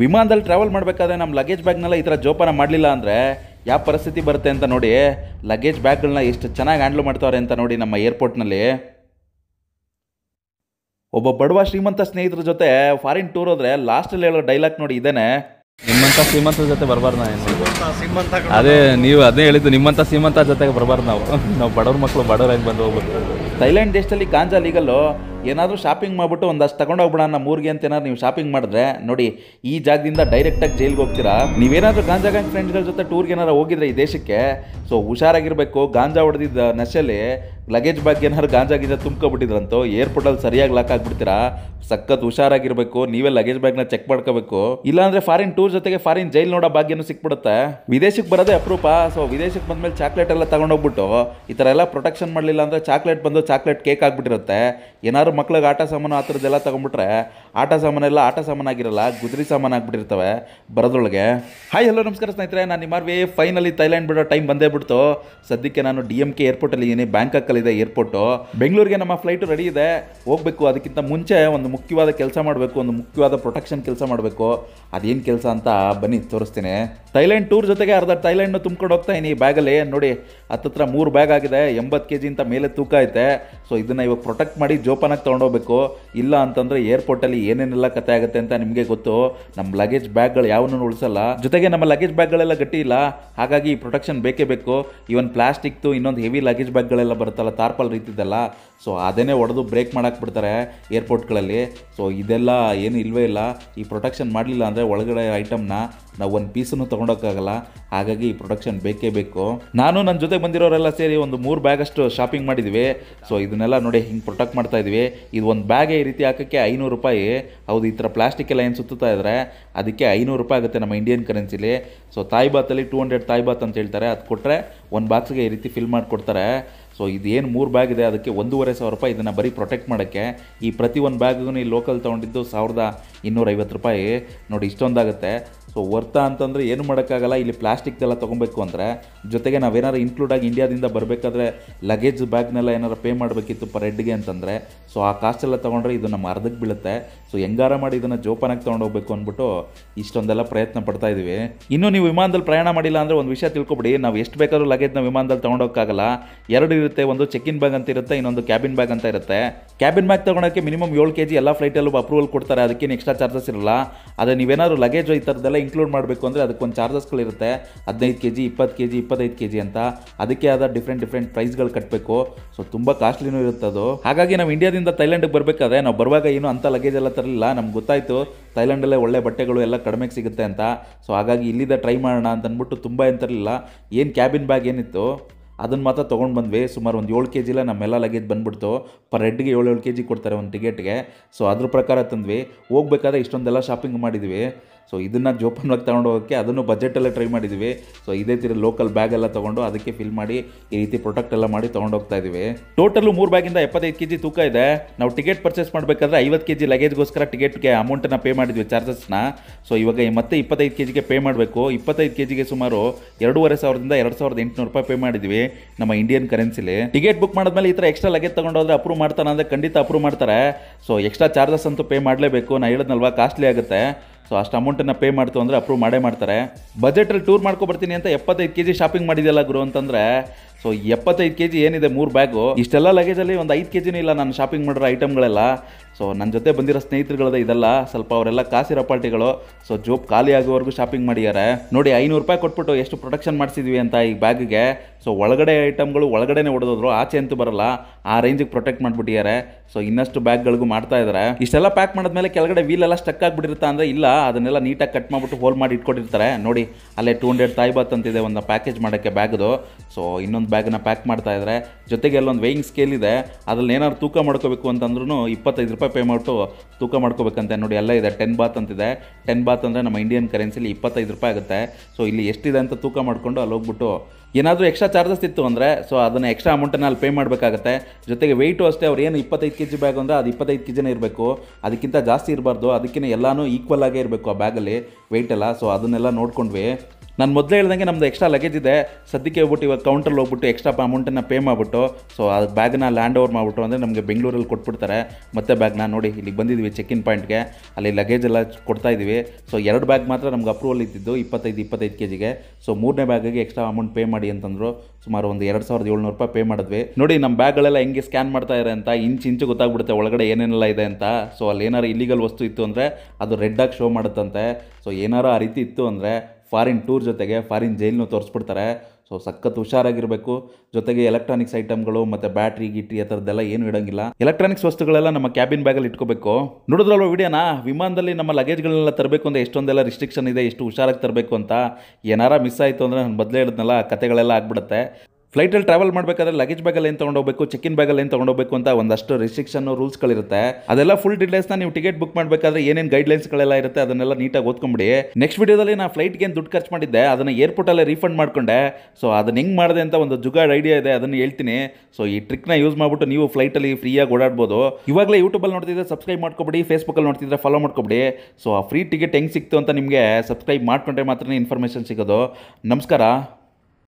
ವಿಮಾನದಲ್ಲಿ ಟ್ರಾವೆಲ್ ಮಾಡಬೇಕಾದ್ರೆ ನಮ್ಮ ಲಗೇಜ್ ಬ್ಯಾಗ್ನೆಲ್ಲ ಈ ಥರ ಜೋಪಾನ ಮಾಡಲಿಲ್ಲ ಅಂದರೆ ಯಾವ ಪರಿಸ್ಥಿತಿ ಬರುತ್ತೆ ಅಂತ ನೋಡಿ ಲಗೇಜ್ ಬ್ಯಾಗ್ಗಳನ್ನ ಎಷ್ಟು ಚೆನ್ನಾಗಿ ಹ್ಯಾಂಡ್ಲ್ ಮಾಡ್ತಾವ್ರೆ ಅಂತ ನೋಡಿ ನಮ್ಮ ಏರ್ಪೋರ್ಟ್ನಲ್ಲಿ ಒಬ್ಬ ಬಡವ ಶ್ರೀಮಂತ ಸ್ನೇಹಿತರ ಜೊತೆ ಫಾರಿನ್ ಟೂರ್ ಹೋದ್ರೆ ಲಾಸ್ಟಲ್ಲಿ ಹೇಳೋ ಡೈಲಾಗ್ ನೋಡಿ ಇದೇನೆ ನಿಮ್ಮಂಥ ಶ್ರೀಮಂತರ ಜೊತೆ ಬರಬಾರ್ದು ನಾನು ಅದೇ ನೀವು ಅದೇ ಹೇಳಿದ್ದು ನಿಮ್ಮಂಥ ಶ್ರೀಮಂತ ಜೊತೆಗೆ ಬರಬಾರ್ದು ನಾವು ನಾವು ಬಡವ್ರ ಮಕ್ಕಳು ಬಡವ್ರಾಗಿ ಬಂದು ಹೋಗ್ಬೋದು ಥೈಲ್ಯಾಂಡ್ ದೇಶದಲ್ಲಿ ಗಾಂಜಾ ಲೀಗಲ್ಲು ಏನಾದರೂ ಶಾಪಿಂಗ್ ಮಾಡಿಬಿಟ್ಟು ಒಂದಷ್ಟು ತಗೊಂಡೋಗ್ಬಿಡೋಣ ನಮ್ಮ ಊರಿಗೆ ಅಂತ ಏನಾದ್ರು ನೀವು ಶಾಪಿಂಗ್ ಮಾಡಿದ್ರೆ ನೋಡಿ ಈ ಜಾಗದಿಂದ ಡೈರೆಕ್ಟಾಗಿ ಜೈಲ್ಗೆ ಹೋಗ್ತೀರಾ ನೀವೇನಾದರೂ ಗಾಂಜಾ ಗ್ಯಾಂಗ್ ಫ್ರೆಂಡ್ಸ್ಗಳ ಜೊತೆ ಟೂರ್ಗೆ ಏನಾರು ಹೋಗಿದ್ರೆ ಈ ದೇಶಕ್ಕೆ ಸೊ ಹುಷಾರಾಗಿರಬೇಕು ಗಾಂಜಾ ಹೊಡೆದಿದ್ದ ನಶೆಯಲ್ಲಿ ಲಗೇಜ್ ಬ್ಯಾಗ್ ಏನಾದ್ರು ಗಾಂಜಾ ಗೀಜಾ ಏರ್ಪೋರ್ಟ್ ಏರ್ಪೋರ್ಟಲ್ಲಿ ಸರಿಯಾಗಿ ಲಾಕ್ ಆಗ್ಬಿಡ್ತೀರಾ ಸಖತ್ ಹುಷಾರಾಗಿರ್ಬೇಕು ನೀವೇ ಲಗೇಜ್ ಬ್ಯಾಗ್ನ ಚೆಕ್ ಮಾಡ್ಕೋಬೇಕು ಇಲ್ಲಾಂದ್ರೆ ಫಾರಿನ್ ಟೂರ್ ಜೊತೆಗೆ ಫಾರಿನ್ ಜೈಲ್ ನೋಡೋ ಭಾಗ್ಯನೂ ಸಿಕ್ಬಿಡುತ್ತೆ ವಿದೇಶಕ್ಕೆ ಬರೋದೇ ಅಪರೂಪ ಸೊ ವಿದೇಶಕ್ಕೆ ಬಂದ್ಮೇಲೆ ಚಾಕ್ಲೇಟ್ ಎಲ್ಲ ತಗೊಂಡೋಗ್ಬಿಟ್ಟು ಈ ಥರ ಎಲ್ಲ ಪ್ರೊಟೆಕ್ಷನ್ ಮಾಡಲಿಲ್ಲ ಅಂದರೆ ಚಾಕ್ಲೇಟ್ ಬಂದು ಚಾಕ್ಲೇಟ್ ಕೇಕ್ ಆಗಿಬಿಟ್ಟಿರುತ್ತೆ ಏನಾದ್ರು ಮಕ್ಳಿಗೆ ಆಟ ಸಾಮಾನು ಆ ಥರದ್ದೆಲ್ಲ ತೊಗೊಂಡ್ಬಿಟ್ರೆ ಆಟ ಸಾಮಾನೆಲ್ಲ ಆಟ ಸಾಮಾನು ಆಗಿರಲ್ಲ ಗುದ್ರಿ ಸಾಮಾನು ಆಗಿಬಿಟ್ಟಿರ್ತವೆ ಬರೋದ್ರೊಳಗೆ ಹಾಯ್ ಹಲೋ ನಮಸ್ಕಾರ ಸ್ನೇಹಿತರೆ ನಾನು ನಿಮ್ಮ ಫೈನಲಿ ಥೈಲ್ಯಾಂಡ್ ಬಿಡೋ ಟೈಮ್ ಬಂದೇ ಬಿಡ್ತು ಸದ್ಯಕ್ಕೆ ನಾನು ಡಿ ಎಮ್ ಕೆ ಏರ್ಪೋರ್ಟಲ್ಲಿ ಇದ್ದೀನಿ ಬ್ಯಾಂಕಾಕ್ ಇದೆ ಏರ್ಪೋರ್ಟು ಬೆಂಗಳೂರಿಗೆ ನಮ್ಮ ಫ್ಲೈಟ್ ರೆಡಿ ಇದೆ ಹೋಗಬೇಕು ಅದಕ್ಕಿಂತ ಮುಂಚೆ ಒಂದು ಮುಖ್ಯವಾದ ಕೆಲಸ ಮಾಡಬೇಕು ಒಂದು ಮುಖ್ಯವಾದ ಪ್ರೊಟೆಕ್ಷನ್ ಕೆಲಸ ಮಾಡಬೇಕು ಅದೇನು ಕೆಲಸ ಅಂತ ಬನ್ನಿ ತೋರಿಸ್ತೀನಿ ಥೈಲ್ಯಾಂಡ್ ಟೂರ್ ಜೊತೆಗೆ ಅರ್ಧ ಥೈಲ್ಯಾಂಡ್ನ ತುಂಬ್ಕೊಂಡು ಹೋಗ್ತಾ ಈ ಬ್ಯಾಗಲ್ಲಿ ನೋಡಿ ಹತ್ತತ್ರ ಮೂರು ಬ್ಯಾಗ್ ಆಗಿದೆ ಎಂಬತ್ತು ಕೆ ಜಿಂತ ಮೇಲೆ ತೂಕ ಐತೆ ಸೊ ಇದನ್ನು ಇವಾಗ ಪ್ರೊಟೆಕ್ಟ್ ಮಾಡಿ ಜೋಪಾನಾಗಿ ತೊಗೊಂಡೋಗ್ಬೇಕು ಇಲ್ಲ ಅಂತಂದರೆ ಏರ್ಪೋರ್ಟಲ್ಲಿ ಏನೇನೆಲ್ಲ ಕತೆ ಆಗುತ್ತೆ ಅಂತ ನಿಮಗೆ ಗೊತ್ತು ನಮ್ಮ ಲಗೇಜ್ ಬ್ಯಾಗ್ಗಳು ಯಾವನ್ನೂ ಉಳಿಸಲ್ಲ ಜೊತೆಗೆ ನಮ್ಮ ಲಗೇಜ್ ಬ್ಯಾಗ್ಗಳೆಲ್ಲ ಗಟ್ಟಿ ಇಲ್ಲ ಹಾಗಾಗಿ ಈ ಪ್ರೊಟೆಕ್ಷನ್ ಬೇಕೇ ಬೇಕು ಇವನ್ ಪ್ಲಾಸ್ಟಿಕ್ದು ಇನ್ನೊಂದು ಹೆವಿ ಲಗೇಜ್ ಬ್ಯಾಗ್ಗಳೆಲ್ಲ ಬರುತ್ತೆ ಇರುತ್ತಲ್ಲ ತಾರ್ಪಲ್ ರೀತಿದೆಲ್ಲ ಸೊ ಅದನ್ನೇ ಒಡೆದು ಬ್ರೇಕ್ ಮಾಡಕ್ಕೆ ಬಿಡ್ತಾರೆ ಏರ್ಪೋರ್ಟ್ಗಳಲ್ಲಿ ಸೊ ಇದೆಲ್ಲ ಏನು ಇಲ್ಲವೇ ಇಲ್ಲ ಈ ಪ್ರೊಟೆಕ್ಷನ್ ಮಾಡಲಿಲ್ಲ ಅಂದರೆ ಒಳಗಡೆ ಐಟಮ್ನ ನಾವು ಒಂದು ಪೀಸನ್ನು ತೊಗೊಂಡೋಕ್ಕಾಗಲ್ಲ ಹಾಗಾಗಿ ಈ ಪ್ರೊಟೆಕ್ಷನ್ ಬೇಕೇ ಬೇಕು ನಾನು ನನ್ನ ಜೊತೆ ಬಂದಿರೋರೆಲ್ಲ ಸೇರಿ ಒಂದು ಮೂರು ಬ್ಯಾಗಷ್ಟು ಶಾಪಿಂಗ್ ಮಾಡಿದ್ವಿ ಸೊ ಇದನ್ನೆಲ್ಲ ನೋಡಿ ಹಿಂಗೆ ಪ್ರೊಟೆಕ್ಟ್ ಮಾಡ್ತಾ ಇದ್ವಿ ಇದು ಒಂದು ಬ್ಯಾಗೆ ಈ ರೀತಿ ಹಾಕೋಕ್ಕೆ ಐನೂರು ರೂಪಾಯಿ ಹೌದು ಈ ಥರ ಪ್ಲಾಸ್ಟಿಕ್ ಎಲ್ಲ ಏನು ಸುತ್ತಾ ಇದ್ದರೆ ಅದಕ್ಕೆ ಐನೂರು ರೂಪಾಯಿ ಆಗುತ್ತೆ ನಮ್ಮ ಇಂಡಿಯನ್ ಕರೆನ್ಸಿಲಿ so Thai two hundred Thai ಅಂತ ಹೇಳ್ತಾರೆ ಅದು ಕೊಟ್ಟರೆ ಒಂದು ಬಾಕ್ಸ್ಗೆ ಈ ರೀತಿ ಫಿಲ್ ಮಾಡಿಕೊಡ್ತಾರೆ ಸೊ ಇದೇನು ಮೂರು ಬ್ಯಾಗ್ ಇದೆ ಅದಕ್ಕೆ ಒಂದೂವರೆ ಸಾವಿರ ರೂಪಾಯಿ ಇದನ್ನು ಬರೀ ಪ್ರೊಟೆಕ್ಟ್ ಮಾಡೋಕ್ಕೆ ಈ ಪ್ರತಿ ಒಂದು ಬ್ಯಾಗ್ಗೂ ಈ ಲೋಕಲ್ ತೊಗೊಂಡಿದ್ದು ಸಾವಿರದ ಇನ್ನೂರೈವತ್ತು ರೂಪಾಯಿ ನೋಡಿ ಇಷ್ಟೊಂದಾಗುತ್ತೆ ಸೊ ವರ್ತ ಅಂತಂದರೆ ಏನು ಮಾಡೋಕ್ಕಾಗಲ್ಲ ಇಲ್ಲಿ ಪ್ಲಾಸ್ಟಿಕ್ದೆಲ್ಲ ತೊಗೊಬೇಕು ಅಂದರೆ ಜೊತೆಗೆ ನಾವೇನಾರು ಆಗಿ ಇಂಡಿಯಾದಿಂದ ಬರಬೇಕಾದ್ರೆ ಲಗೇಜ್ ಬ್ಯಾಗ್ನೆಲ್ಲ ಏನಾರು ಪೇ ಮಾಡಬೇಕಿತ್ತು ಪರ್ ಹೆಡ್ಗೆ ಅಂತಂದರೆ ಸೊ ಆ ಕಾಸ್ಟೆಲ್ಲ ತೊಗೊಂಡ್ರೆ ಇದು ನಮ್ಮ ಅರ್ಧಕ್ಕೆ ಬೀಳುತ್ತೆ ಸೊ ಹೆಂಗಾರ ಮಾಡಿ ಇದನ್ನು ಜೋಪಾನಾಗಿ ತೊಗೊಂಡು ಹೋಗ್ಬೇಕು ಅಂದ್ಬಿಟ್ಟು ಇಷ್ಟೊಂದೆಲ್ಲ ಪ್ರಯತ್ನ ಪಡ್ತಾ ಇದ್ದೀವಿ ಇನ್ನೂ ನೀವು ವಿಮಾನದಲ್ಲಿ ಪ್ರಯಾಣ ಮಾಡಿಲ್ಲ ಅಂದರೆ ಒಂದು ವಿಷಯ ತಿಳ್ಕೊಬಿಡಿ ನಾವು ಎಷ್ಟು ಬೇಕಾದರೂ ಲಗೇಜ್ನ ವಿಮಾನದಲ್ಲಿ ತೊಗೊಂಡೋಗಕ್ಕಾಗಲ್ಲ ಎರಡು ಇರುತ್ತೆ ಒಂದು ಚೆಕ್ ಇನ್ ಬ್ಯಾಗ್ ಅಂತ ಇರುತ್ತೆ ಇನ್ನೊಂದು ಕ್ಯಾಬಿನ್ ಬ್ಯಾಗ್ ಅಂತ ಇರುತ್ತೆ ಕ್ಯಾಬಿನ್ ಬ್ಯಾಗ್ ತೊಗೊಳಕ್ಕೆ ಮಿನಿಮಮ್ ಏಳು ಕೆ ಜಿ ಎಲ್ಲ ಫ್ಲೈಟಲ್ಲೂ ಅಪ್ರೂವಲ್ ಕೊಡ್ತಾರೆ ಅದಕ್ಕೇನು ಎಕ್ಸ್ಟ್ರಾ ಚಾರ್ಜಸ್ ಇರಲ್ಲ ಅದೇ ನೀವೇನಾದ್ರು ಲಗೇಜ್ ಈ ಥರದ್ದೆಲ್ಲ ಇನ್ಕ್ಲೂಡ್ ಮಾಡಬೇಕು ಅಂದರೆ ಅದಕ್ಕೊಂದು ಚಾರ್ಜಸ್ಗಳಿರುತ್ತೆ ಹದಿನೈದು ಕೆ ಜಿ ಇಪ್ಪತ್ತು ಕೆ ಜಿ ಇಪ್ಪತ್ತೈದು ಕೆ ಜಿ ಅಂತ ಅದಕ್ಕೆ ಆದ ಡಿಫ್ರೆಂಟ್ ಡಿಫ್ರೆಂಟ್ ಪ್ರೈಸ್ಗಳು ಕಟ್ಟಬೇಕು ಸೊ ತುಂಬ ಕಾಸ್ಟ್ಲಿನೂ ಇರುತ್ತೆ ಅದು ಹಾಗಾಗಿ ನಾವು ಇಂಡಿಯಾದಿಂದ ಥೈಲ್ಯಾಂಡಿಗೆ ಬರಬೇಕಾದ್ರೆ ನಾವು ಬರುವಾಗ ಏನು ಅಂಥ ಲಗೇಜ್ ಎಲ್ಲ ತರಲಿಲ್ಲ ನಮ್ಗೆ ಗೊತ್ತಾಯಿತು ಥೈಲ್ಯಾಂಡಲ್ಲೇ ಒಳ್ಳೆ ಬಟ್ಟೆಗಳು ಎಲ್ಲ ಕಡಿಮೆಗೆ ಸಿಗುತ್ತೆ ಅಂತ ಸೊ ಹಾಗಾಗಿ ಇಲ್ಲಿದ್ದ ಟ್ರೈ ಮಾಡೋಣ ಅಂತ ಅಂದ್ಬಿಟ್ಟು ತುಂಬ ಏನು ತರಲಿಲ್ಲ ಏನು ಕ್ಯಾಬಿನ್ ಬ್ಯಾಗ್ ಏನಿತ್ತು ಅದನ್ನು ಮಾತ್ರ ತೊಗೊಂಡು ಬಂದ್ವಿ ಸುಮಾರು ಒಂದು ಏಳು ಕೆ ಜಿಲ್ಲ ನಮ್ಮೆಲ್ಲ ಲಗೇಜ್ ಬಂದುಬಿಡ್ತು ಪರ್ ಹೆಡ್ಗೆ ಏಳು ಏಳು ಕೆ ಜಿ ಕೊಡ್ತಾರೆ ಒಂದು ಟಿಕೆಟ್ಗೆ ಸೊ ಅದ್ರ ಪ್ರಕಾರ ತಂದ್ವಿ ಹೋಗ್ಬೇಕಾದ್ರೆ ಇಷ್ಟೊಂದೆಲ್ಲ ಶಾಪಿಂಗ್ ಮಾಡಿದ್ವಿ ಸೊ ಇದನ್ನು ಜೋಪಾನವಾಗಿ ತೊಗೊಂಡು ಹೋಗೋಕ್ಕೆ ಅದನ್ನು ಬಜೆಟಲ್ಲೇ ಟ್ರೈ ಮಾಡಿದ್ವಿ ಸೊ ಇದೇ ಥರ ಲೋಕಲ್ ಬ್ಯಾಗೆಲ್ಲ ತೊಗೊಂಡು ಅದಕ್ಕೆ ಫಿಲ್ ಮಾಡಿ ಈ ರೀತಿ ಪ್ರೊಡಕ್ಟ್ ಎಲ್ಲ ಮಾಡಿ ತೊಗೊಂಡು ಹೋಗ್ತಾ ಇದ್ದೀವಿ ಟೋಟಲು ಮೂರು ಬ್ಯಾಗಿಂದ ಎಪ್ಪತ್ತೈದು ಕೆ ಜಿ ತೂಕ ಇದೆ ನಾವು ಟಿಕೆಟ್ ಪರ್ಚೇಸ್ ಮಾಡಬೇಕಾದ್ರೆ ಐವತ್ತು ಕೆ ಜಿ ಲಗೇಜ್ಗೋಸ್ಕರ ಟಿಕೆಟ್ಗೆ ಅಮೌಂಟನ್ನು ಪೇ ಮಾಡಿದ್ವಿ ಚಾರ್ಜಸ್ನ ಸೊ ಇವಾಗ ಮತ್ತೆ ಇಪ್ಪತ್ತೈದು ಕೆ ಜಿಗೆ ಪೇ ಮಾಡಬೇಕು ಇಪ್ಪತ್ತೈದು ಕೆ ಜಿಗೆ ಸುಮಾರು ಎರಡೂವರೆ ಸಾವಿರದಿಂದ ಎರಡು ಸಾವಿರದ ಎಂಟುನೂರು ರೂಪಾಯಿ ಪೇ ಮಾಡಿದ್ವಿ ನಮ್ಮ ಇಂಡಿಯನ್ ಕರೆನ್ಸಿಲಿ ಟಿಕೆಟ್ ಬುಕ್ ಮಾಡಿದ್ಮೇಲೆ ಈ ಥರ ಎಕ್ಸ್ಟ್ರಾ ಲಗೇಜ್ ತಗೊಂಡೋದ್ರೆ ಅಪ್ರೂವ್ ಮಾಡ್ತಾನೆ ಅಂದರೆ ಖಂಡಿತ ಅಪ್ರೂವ್ ಮಾಡ್ತಾರೆ ಸೊ ಎಕ್ಸ್ಟ್ರಾ ಚಾರ್ಜಸ್ ಅಂತೂ ಪೇ ಮಾಡಲೇಬೇಕು ನಾನು ಹೇಳಿದ್ನಲ್ವಾ ಕಾಸ್ಟ್ಲಿ ಆಗುತ್ತೆ ಸೊ ಅಷ್ಟು ಅಮೌಂಟನ್ನು ಪೇ ಮಾಡ್ತು ಅಂದರೆ ಅಪ್ರೂವ್ ಮಾಡೇ ಮಾಡ್ತಾರೆ ಬಜೆಟಲ್ಲಿ ಟೂರ್ ಮಾಡ್ಕೊಬರ್ತೀನಿ ಅಂತ ಎಪ್ಪತ್ತೈದು ಕೆ ಜಿ ಶಾಪಿಂಗ್ ಮಾಡಿದೆಯಲ್ಲ ಗುರು ಅಂತಂದರೆ ಸೊ ಎಪ್ಪತ್ತೈದು ಕೆ ಜಿ ಏನಿದೆ ಮೂರು ಬ್ಯಾಗು ಇಷ್ಟೆಲ್ಲ ಲಗೇಜಲ್ಲಿ ಒಂದು ಐದು ಕೆ ಜಿನೂ ಇಲ್ಲ ನಾನು ಶಾಪಿಂಗ್ ಮಾಡಿರೋ ಐಟಮ್ಗಳೆಲ್ಲ ಸೊ ನನ್ನ ಜೊತೆ ಬಂದಿರೋ ಸ್ನೇಹಿತರುಗಳದ ಇದೆಲ್ಲ ಸ್ವಲ್ಪ ಅವರೆಲ್ಲ ಕಾಸಿರೋ ಪಾರ್ಟಿಗಳು ಸೊ ಜೋಬ್ ಖಾಲಿ ಆಗೋವರೆಗೂ ಶಾಪಿಂಗ್ ಮಾಡಿದ್ದಾರೆ ನೋಡಿ ಐನೂರು ರೂಪಾಯಿ ಕೊಟ್ಬಿಟ್ಟು ಎಷ್ಟು ಪ್ರೊಡಕ್ಷನ್ ಮಾಡಿಸಿದ್ವಿ ಅಂತ ಈ ಬ್ಯಾಗ್ಗೆ ಸೊ ಒಳಗಡೆ ಐಟಮ್ಗಳು ಒಳಗಡೆನೆ ಹೊಡೆದೋದ್ರು ಆಚೆ ಅಂತೂ ಬರಲ್ಲ ಆ ರೇಂಜಿಗೆ ಪ್ರೊಟೆಕ್ಟ್ ಮಾಡಿಬಿಟ್ಟಿದ್ದಾರೆ ಸೊ ಇನ್ನಷ್ಟು ಬ್ಯಾಗ್ಗಳಿಗೂ ಮಾಡ್ತಾ ಇದ್ದಾರೆ ಇಷ್ಟೆಲ್ಲ ಪ್ಯಾಕ್ ಮಾಡಿದ್ಮೇಲೆ ಕೆಳಗಡೆ ಎಲ್ಲ ಸ್ಟಕ್ ಆಗಿಬಿಟ್ಟಿರುತ್ತಾ ಅಂದರೆ ಇಲ್ಲ ಅದನ್ನೆಲ್ಲ ನೀಟಾಗಿ ಕಟ್ ಮಾಡಿಬಿಟ್ಟು ಹೋಲ್ ಮಾಡಿ ಇಟ್ಕೊಂಡಿರ್ತಾರೆ ನೋಡಿ ಅಲ್ಲೇ ಟೂ ಹಂಡ್ರೆಡ್ ತಾಯಿ ಬಾತ್ ಅಂತಿದೆ ಒಂದು ಪ್ಯಾಕೇಜ್ ಮಾಡೋಕ್ಕೆ ಬ್ಯಾಗ್ದು ಸೊ ಇನ್ನೊಂದು ಬ್ಯಾಗನ್ನ ಪ್ಯಾಕ್ ಮಾಡ್ತಾ ಇದ್ದಾರೆ ಜೊತೆಗೆ ಅಲ್ಲೊಂದು ವೇಯಿಂಗ್ ಸ್ಕೇಲ್ ಇದೆ ಅದ್ರಲ್ಲಿ ಏನಾದ್ರು ತೂಕ ಮಾಡ್ಕೋಬೇಕು ಅಂತಂದ್ರೂ ಇಪ್ಪತ್ತೈದು ರೂಪಾಯಿ ಪೇ ಮಾಡಿ ತೂಕ ಮಾಡ್ಕೋಬೇಕಂತೆ ನೋಡಿ ಎಲ್ಲ ಇದೆ ಟೆನ್ ಬಾತ್ ಅಂತಿದೆ ಟೆನ್ ಬಾತ್ ಅಂದರೆ ನಮ್ಮ ಇಂಡಿಯನ್ ಕರೆನ್ಸಿಲಿ ಇಪ್ಪತ್ತೈದು ರೂಪಾಯಿ ಆಗುತ್ತೆ ಸೊ ಇಲ್ಲಿ ಎಷ್ಟಿದೆ ಅಂತ ತೂಕ ಮಾಡಿಕೊಂಡು ಅಲ್ಲಿ ಹೋಗ್ಬಿಟ್ಟು ಏನಾದರೂ ಎಕ್ಸ್ಟ್ರಾ ಚಾರ್ಜಸ್ ಇತ್ತು ಅಂದರೆ ಸೊ ಅದನ್ನು ಎಕ್ಸ್ಟ್ರಾ ಅಮೌಂಟನ್ನು ಅಲ್ಲಿ ಪೇ ಮಾಡಬೇಕಾಗತ್ತೆ ಜೊತೆಗೆ ವೆಯ್ಟು ಅಷ್ಟೇ ಅವ್ರು ಏನು ಇಪ್ಪತ್ತೈದು ಕೆ ಜಿ ಬ್ಯಾಗ್ ಅಂದರೆ ಅದು ಇಪ್ಪತ್ತೈದು ಕೆ ಜಿನೇ ಇರಬೇಕು ಅದಕ್ಕಿಂತ ಜಾಸ್ತಿ ಇರಬಾರ್ದು ಅದಕ್ಕಿಂತ ಎಲ್ಲಾನು ಈಕ್ವಲ್ ಆಗಿ ಇರಬೇಕು ಆ ಬ್ಯಾಗಲ್ಲಿ ವೆಯ್ಟೆಲ್ಲ ಸೊ ಅದನ್ನೆಲ್ಲ ನೋಡ್ಕೊಂಡ್ವಿ ನಾನು ಮೊದಲೇ ಹೇಳ್ದಂಗೆ ನಮ್ದು ಎಕ್ಸ್ಟ್ರಾ ಲಗೇಜ್ ಇದೆ ಸದ್ಯಕ್ಕೆ ಹೋಗ್ಬಿಟ್ಟು ಇವಾಗ ಕೌಂಟ್ರಲ್ಲಿ ಹೋಗ್ಬಿಟ್ಟು ಎಕ್ಸ್ಟ್ರಾ ಅಮೌಂಟನ್ನು ಪೇ ಮಾಡಿಬಿಟ್ಟು ಸೊ ಆ ಬ್ಯಾಗ್ನ ಲ್ಯಾಂಡ್ ಓವರ್ ಮಾಡಿಬಿಟ್ಟು ಅಂದರೆ ನಮಗೆ ಬೆಂಗಳೂರಲ್ಲಿ ಕೊಟ್ಬಿಡ್ತಾರೆ ಮತ್ತೆ ಬ್ಯಾಗ್ನ ನೋಡಿ ಇಲ್ಲಿಗೆ ಬಂದಿದ್ವಿ ಚೆಕ್ ಇನ್ ಪಾಯಿಂಟ್ಗೆ ಅಲ್ಲಿ ಲಗೇಜ್ ಎಲ್ಲ ಕೊಡ್ತಾ ಇದ್ದೀವಿ ಸೊ ಎರಡು ಬ್ಯಾಗ್ ಮಾತ್ರ ನಮ್ಗೆ ಅಪ್ರೂವಲ್ ಇದ್ದಿದ್ದು ಇಪ್ಪತ್ತೈದು ಇಪ್ಪತ್ತೈದು ಕೆ ಜಿಗೆ ಸೊ ಮೂರನೇ ಬ್ಯಾಗಿಗೆ ಎಕ್ಸ್ಟ್ರಾ ಅಮೌಂಟ್ ಪೇ ಮಾಡಿ ಅಂತಂದರು ಸುಮಾರು ಒಂದು ಎರಡು ಸಾವಿರದ ಏಳ್ನೂರು ರೂಪಾಯಿ ಪೇ ಮಾಡಿದ್ವಿ ನೋಡಿ ನಮ್ಮ ಬ್ಯಾಗ್ಗಳೆಲ್ಲ ಹೆಂಗೆ ಸ್ಕ್ಯಾನ್ ಮಾಡ್ತಾ ಇದೆ ಅಂತ ಇಂಚು ಇಂಚು ಗೊತ್ತಾಗ್ಬಿಡುತ್ತೆ ಒಳಗಡೆ ಏನೇನೆಲ್ಲ ಇದೆ ಅಂತ ಸೊ ಅಲ್ಲಿ ಏನಾರು ಇಲ್ಲಿಗಲ್ ವಸ್ತು ಇತ್ತು ಅಂದರೆ ಅದು ರೆಡ್ಡಾಗಿ ಶೋ ಮಾಡುತ್ತಂತೆ ಸೊ ಏನಾರು ಆ ರೀತಿ ಇತ್ತು ಅಂದರೆ ಫಾರಿನ್ ಟೂರ್ ಜೊತೆಗೆ ಫಾರಿನ್ ಜೈಲ್ನೂ ತೋರಿಸ್ಬಿಡ್ತಾರೆ ಸೊ ಸಖತ್ ಹುಷಾರಾಗಿರಬೇಕು ಜೊತೆಗೆ ಎಲೆಕ್ಟ್ರಾನಿಕ್ಸ್ ಐಟಮ್ಗಳು ಮತ್ತು ಬ್ಯಾಟ್ರಿ ಗಿಟ್ರಿ ಆ ಥರದ್ದೆಲ್ಲ ಏನು ಇಡೋಂಗಿಲ್ಲ ಎಲೆಕ್ಟ್ರಾನಿಕ್ಸ್ ವಸ್ತುಗಳೆಲ್ಲ ನಮ್ಮ ಕ್ಯಾಬಿನ್ ಬ್ಯಾಗಲ್ಲಿ ಇಟ್ಕೋಬೇಕು ನೋಡಿದ್ರಲ್ವ ವಿಡಿಯೋನ ವಿಮಾನದಲ್ಲಿ ನಮ್ಮ ಲಗೇಜ್ಗಳನ್ನೆಲ್ಲ ತರಬೇಕು ಅಂದರೆ ಎಷ್ಟೊಂದೆಲ್ಲ ರಿಸ್ಟ್ರಿಕ್ಷನ್ ಇದೆ ಎಷ್ಟು ಹುಷಾರಾಗಿ ತರಬೇಕು ಅಂತ ಏನಾರ ಮಿಸ್ ಆಯಿತು ಅಂದರೆ ನಾನು ಮೊದಲೇ ಹೇಳಿದ್ನಲ್ಲ ಕತೆಗಳೆಲ್ಲ ಆಗ್ಬಿಡುತ್ತೆ ಫ್ಲೈಟಲ್ಲಿ ಟ್ರಾವೆಲ್ ಮಾಡಬೇಕಾದ್ರೆ ಲಗೇಜ್ ಬ್ಯಾಗಲ್ಲಿ ಏನು ತೊಗೊಂಡೋಗಬೇಕು ಚೆಕ್ ಇನ್ ಬ್ಯಾಗಲ್ಲಿ ಏನು ಹೋಗಬೇಕು ಅಂತ ಒಂದಷ್ಟು ರಿಸ್ಟ್ರಿಕ್ಷನ್ ರೂಲ್ಸ್ಗಳಿರುತ್ತೆ ಅದೆಲ್ಲ ಫುಲ್ ಡೀಟೇಲ್ಸ್ನ ನೀವು ಟಿಕೆಟ್ ಬುಕ್ ಮಾಡಬೇಕಾದ್ರೆ ಏನೇನು ಗೈಡ್ಲೈನ್ಸ್ಗಳೆಲ್ಲ ಇರುತ್ತೆ ಅದನ್ನೆಲ್ಲ ನೀಟಾಗಿ ಓದ್ಕೊಂಬಿಡಿ ನೆಕ್ಸ್ಟ್ ವೀಡಿಯೋದಲ್ಲಿ ನಾನು ಫ್ಲೈಟ್ಗೆ ಏನು ದುಡ್ಡು ಖರ್ಚು ಮಾಡಿದ್ದೆ ಅದನ್ನು ಏರ್ಪೋರ್ಟಲ್ಲೇ ರೀಫಂಡ್ ಮಾಡಿಕೊಂಡೆ ಸೊ ಅದನ್ನ ಹೆಂಗೆ ಮಾಡಿದೆ ಅಂತ ಒಂದು ಜುಗಾಡ್ ಐಡಿಯಾ ಇದೆ ಅದನ್ನು ಹೇಳ್ತೀನಿ ಸೊ ಈ ಟ್ರಿಕ್ನ ಯೂಸ್ ಮಾಡಿಬಿಟ್ಟು ನೀವು ಫ್ಲೈಟಲ್ಲಿ ಫ್ರೀಯಾಗಿ ಓಡಾಡ್ಬೋದು ಇವಾಗಲೇ ಯೂಟ್ಯೂಬಲ್ಲಿ ನೋಡ್ತಿದ್ರೆ ಸಬ್ಸ್ಕ್ರೈಬ್ ಮಾಡ್ಕೊಬಿಡಿ ಫೇಸ್ಬುಕ್ಕಲ್ಲಿ ನೋಡ್ತಿದ್ರೆ ಫಾಲೋ ಮಾಡ್ಕೊಬಿಡಿ ಸೊ ಆ ಫ್ರೀ ಟಿಕೆಟ್ ಹೆಂಗೆ ಸಿಕ್ತು ಅಂತ ನಿಮಗೆ ಸಬ್ಸ್ಕ್ರೈಬ್ ಮಾಡ್ಕೊಂಡ್ರೆ ಮಾತ್ರ ಇನ್ಫಾರ್ಮೇಷನ್ ಸಿಗೋದು ನಮಸ್ಕಾರ